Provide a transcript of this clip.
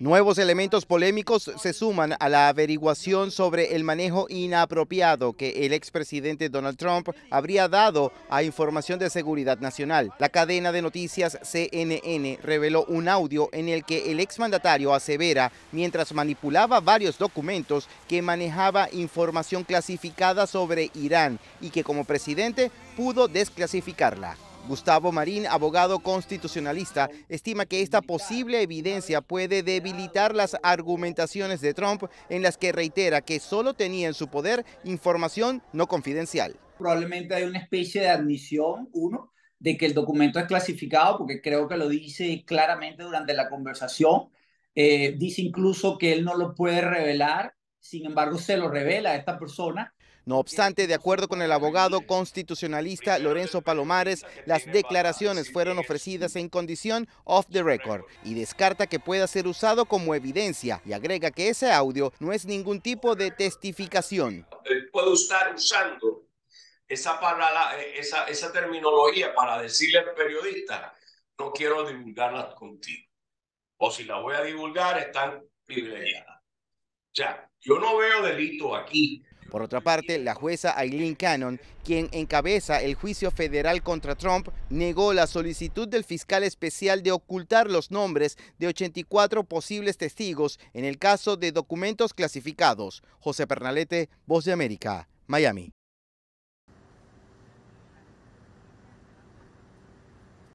Nuevos elementos polémicos se suman a la averiguación sobre el manejo inapropiado que el expresidente Donald Trump habría dado a Información de Seguridad Nacional. La cadena de noticias CNN reveló un audio en el que el exmandatario asevera, mientras manipulaba varios documentos, que manejaba información clasificada sobre Irán y que como presidente pudo desclasificarla. Gustavo Marín, abogado constitucionalista, estima que esta posible evidencia puede debilitar las argumentaciones de Trump en las que reitera que solo tenía en su poder información no confidencial. Probablemente hay una especie de admisión, uno, de que el documento es clasificado, porque creo que lo dice claramente durante la conversación. Eh, dice incluso que él no lo puede revelar sin embargo se lo revela a esta persona. No obstante, de acuerdo con el abogado constitucionalista Lorenzo Palomares, las declaraciones fueron ofrecidas en condición off the record y descarta que pueda ser usado como evidencia y agrega que ese audio no es ningún tipo de testificación. Eh, Puede estar usando esa, eh, esa, esa terminología para decirle al periodista, no quiero divulgarla contigo. O si la voy a divulgar, están privilegiadas sea, yo no veo delito aquí. Por otra parte, la jueza Aileen Cannon, quien encabeza el juicio federal contra Trump, negó la solicitud del fiscal especial de ocultar los nombres de 84 posibles testigos en el caso de documentos clasificados. José Pernalete, Voz de América, Miami.